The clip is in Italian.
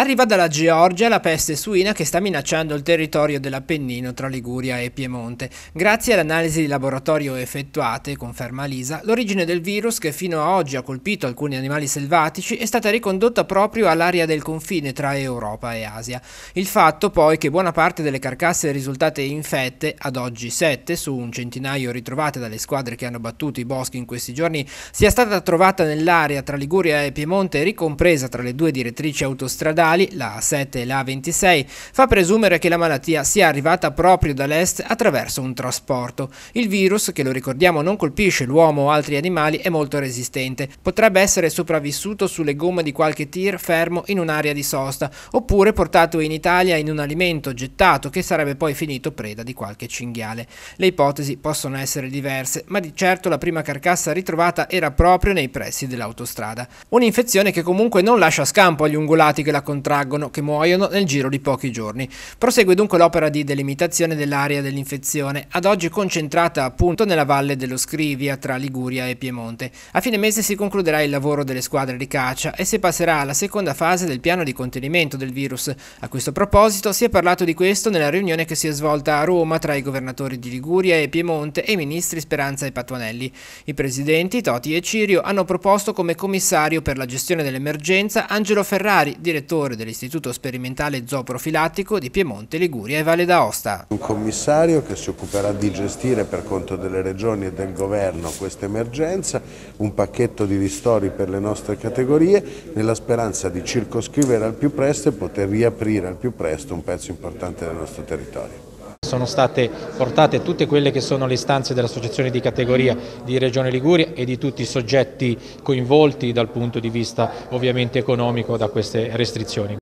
Arriva dalla Georgia la peste suina che sta minacciando il territorio dell'Appennino tra Liguria e Piemonte. Grazie all'analisi di laboratorio effettuate, conferma Lisa, l'origine del virus che fino a oggi ha colpito alcuni animali selvatici è stata ricondotta proprio all'area del confine tra Europa e Asia. Il fatto poi che buona parte delle carcasse risultate infette, ad oggi 7 su un centinaio ritrovate dalle squadre che hanno battuto i boschi in questi giorni, sia stata trovata nell'area tra Liguria e Piemonte ricompresa tra le due direttrici autostradali mortali, la A7 e la A26, fa presumere che la malattia sia arrivata proprio dall'est attraverso un trasporto. Il virus, che lo ricordiamo non colpisce l'uomo o altri animali, è molto resistente. Potrebbe essere sopravvissuto sulle gomme di qualche tir fermo in un'area di sosta, oppure portato in Italia in un alimento gettato che sarebbe poi finito preda di qualche cinghiale. Le ipotesi possono essere diverse, ma di certo la prima carcassa ritrovata era proprio nei pressi dell'autostrada. Un'infezione che comunque non lascia scampo agli ungulati che la contengono contraggono, che muoiono nel giro di pochi giorni. Prosegue dunque l'opera di delimitazione dell'area dell'infezione, ad oggi concentrata appunto nella valle dello Scrivia tra Liguria e Piemonte. A fine mese si concluderà il lavoro delle squadre di caccia e si passerà alla seconda fase del piano di contenimento del virus. A questo proposito si è parlato di questo nella riunione che si è svolta a Roma tra i governatori di Liguria e Piemonte e i ministri Speranza e Patuanelli. I presidenti Toti e Cirio hanno proposto come commissario per la gestione dell'emergenza Angelo Ferrari, direttore direttore dell'Istituto Sperimentale Zooprofilattico di Piemonte, Liguria e Valle d'Aosta. Un commissario che si occuperà di gestire per conto delle regioni e del governo questa emergenza, un pacchetto di ristori per le nostre categorie, nella speranza di circoscrivere al più presto e poter riaprire al più presto un pezzo importante del nostro territorio sono state portate tutte quelle che sono le istanze dell'associazione di categoria di Regione Liguria e di tutti i soggetti coinvolti dal punto di vista ovviamente economico da queste restrizioni.